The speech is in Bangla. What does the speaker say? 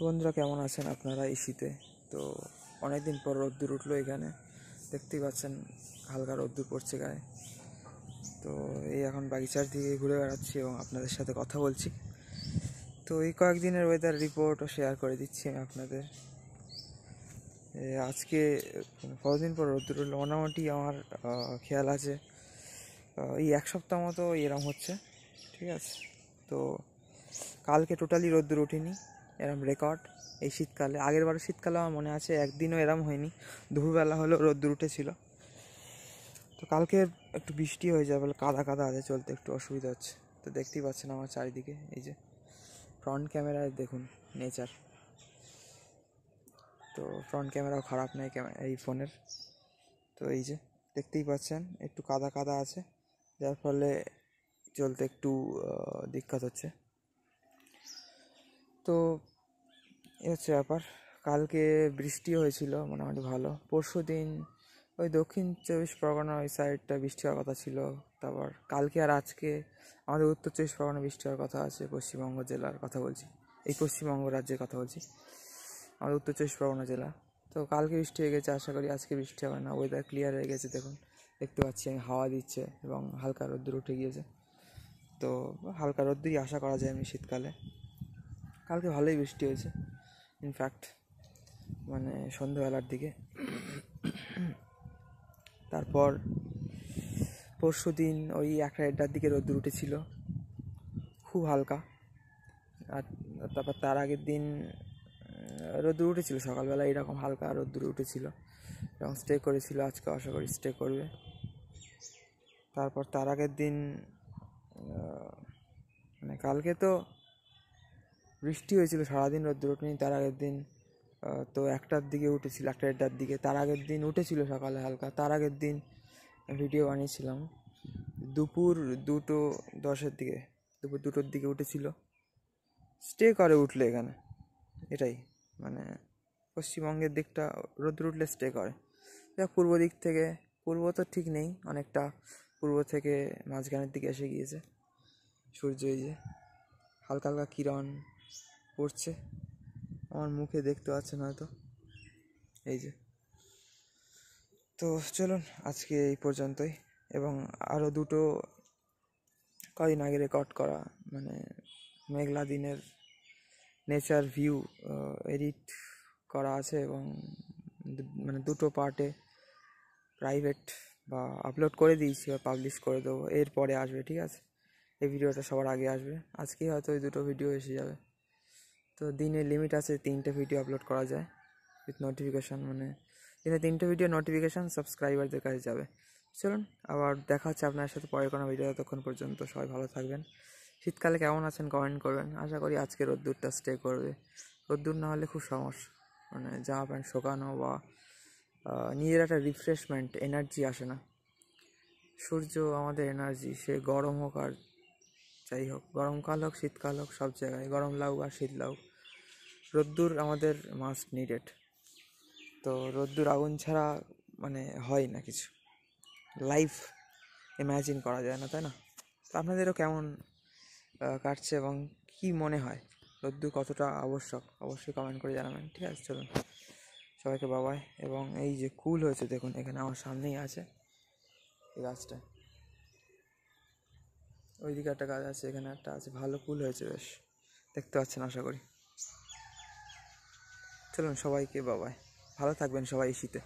তো বন্ধুরা কেমন আছেন আপনারা এই শীতে তো অনেক দিন পর রোদ্দুর উঠলো এখানে দেখতেই পাচ্ছেন হালকা রোদ্দুর পড়ছে গায়ে তো এই এখন বাগিচার দিকে ঘুরে বেড়াচ্ছি এবং আপনাদের সাথে কথা বলছি তো এই কয়েকদিনের ওয়েদার রিপোর্টও শেয়ার করে দিচ্ছি আমি আপনাদের আজকে কতদিন পর রোদ্দুর উঠলো মোটামুটি আমার খেয়াল আছে এই এক সপ্তাহ মতো এরম হচ্ছে ঠিক আছে তো কালকে টোটালি রোদ্দুর উঠিনি এরম রেকর্ড এই শীতকালে আগের বারে শীতকালে আমার মনে আছে একদিনও এরম হয়নি দুপুরবেলা হলো রোদ্দুর উঠেছিল তো কালকে একটু বৃষ্টি হয়ে যাবে বলে কাদা কাদা আছে চলতে একটু অসুবিধা হচ্ছে তো দেখতেই পাচ্ছেন আমার চারিদিকে এই যে ফ্রন্ট ক্যামেরায় দেখুন নেচার তো ফ্রন্ট ক্যামেরাও খারাপ নেই ক্যামেরা এই ফোনের তো এই যে দেখতেই পাচ্ছেন একটু কাদা কাদা আছে যার ফলে চলতে একটু দিক্কত হচ্ছে তো এ হচ্ছে ব্যাপার কালকে বৃষ্টি হয়েছিল মোটামুটি ভালো পরশু দিন ওই দক্ষিণ চব্বিশ পরগনা ওই সাইডটা বৃষ্টি হওয়ার কথা ছিল তারপর কালকে আর আজকে আমাদের উত্তর চব্বিশ পরগনা বৃষ্টি হওয়ার কথা আছে পশ্চিমবঙ্গ জেলার কথা বলছি এই পশ্চিমবঙ্গ রাজ্যের কথা বলছি আমাদের উত্তর চব্বিশ পরগনা জেলা তো কালকে বৃষ্টি হয়ে গেছে আশা করি আজকে বৃষ্টি হবে না ওয়েদার ক্লিয়ার হয়ে গেছে দেখুন দেখতে পাচ্ছি আমি হাওয়া দিচ্ছে এবং হালকা রোদ্দুর উঠে গিয়েছে তো হালকা রোদ্দুরই আশা করা যায় আমি শীতকালে কালকে ভালোই বৃষ্টি হয়েছে ইনফ্যাক্ট মানে সন্ধ্যাবেলার দিকে তারপর পরশু দিন ওই একটা দেড়টার দিকে রোদ্দুর উঠেছিল খুব হালকা আর তারপর তার আগের দিন রোদ্দুর উঠেছিল সকালবেলা এরকম হালকা রোদ্দুর উঠেছিল এবং স্টে করেছিল আজকে আশা করি স্টে করবে তারপর তার আগের দিন মানে কালকে তো বৃষ্টি হয়েছিল সারাদিন রোদ্র ওঠেনি তার আগের দিন তো একটার দিকে উঠেছিল একটা একটার দিকে তার আগের দিন উঠেছিল সকালে হালকা তার আগের দিন ভিডিও বানিয়েছিলাম দুপুর দুটো দশের দিকে দুপুর দুটোর দিকে উঠেছিল স্টে করে উঠলে এখানে এটাই মানে পশ্চিমবঙ্গের দিকটা রোদ্র উঠলে স্টে করে যা পূর্ব দিক থেকে পূর্ব তো ঠিক নেই অনেকটা পূর্ব থেকে মাঝখানের দিকে এসে গিয়েছে সূর্য এই যে হালকা হালকা কিরণ পড়ছে আমার মুখে দেখতে পাচ্ছেন হয়তো এই যে তো চলুন আজকে এই পর্যন্তই এবং আরও দুটো কদিন আগে রেকর্ড করা মানে মেঘলা দিনের নেচার ভিউ এডিট করা আছে এবং মানে দুটো পার্টে প্রাইভেট বা আপলোড করে দিয়েছি বা পাবলিশ করে দেবো এরপরে আসবে ঠিক আছে এই ভিডিওটা সবার আগে আসবে আজকেই হয়তো ওই দুটো ভিডিও এসে যাবে তো দিনে লিমিট আছে তিনটে ভিডিও আপলোড করা যায় উইথ নোটিফিকেশান মানে দিনে তিনটে ভিডিও নোটিফিকেশান সাবস্ক্রাইবারদের কাছে যাবে চলুন আবার দেখা হচ্ছে আপনার সাথে পরে কোনো ভিডিও ততক্ষণ পর্যন্ত সবাই ভালো থাকবেন শীতকালে কেমন আছেন কমেন্ট করবেন আশা করি আজকে রোদ্দুরটা স্টে করবে রোদ্দুর না হলে খুব সমস্যা মানে জামা প্যান্ট শোকানো বা নিজের একটা রিফ্রেশমেন্ট এনার্জি আসে না সূর্য আমাদের এনার্জি সে গরম হোক আর যাই হোক গরমকাল হোক শীতকাল হোক সব জায়গায় গরম লাউক আর শীত লাউক রোদ্দুর আমাদের মাস্ট নিডেড তো রোদ্দুর আগুন ছাড়া মানে হয় না কিছু লাইফ ইম্যাজিন করা যায় না তাই না তো আপনাদেরও কেমন কাটছে এবং কি মনে হয় রোদ্দুর কতটা আবশ্যক অবশ্যই কমেন্ট করে জানাবেন ঠিক আছে চলুন সবাইকে বাবায় এবং এই যে কুল হয়েছে দেখুন এখানে আমার সামনেই আছে এই গাছটা ওইদিকে একটা গাছ আছে এখানে একটা আছে ভালো কুল হয়েছে বেশ দেখতে পাচ্ছেন আশা করি চলুন সবাইকে বাবাই ভালো থাকবেন সবাই শীতে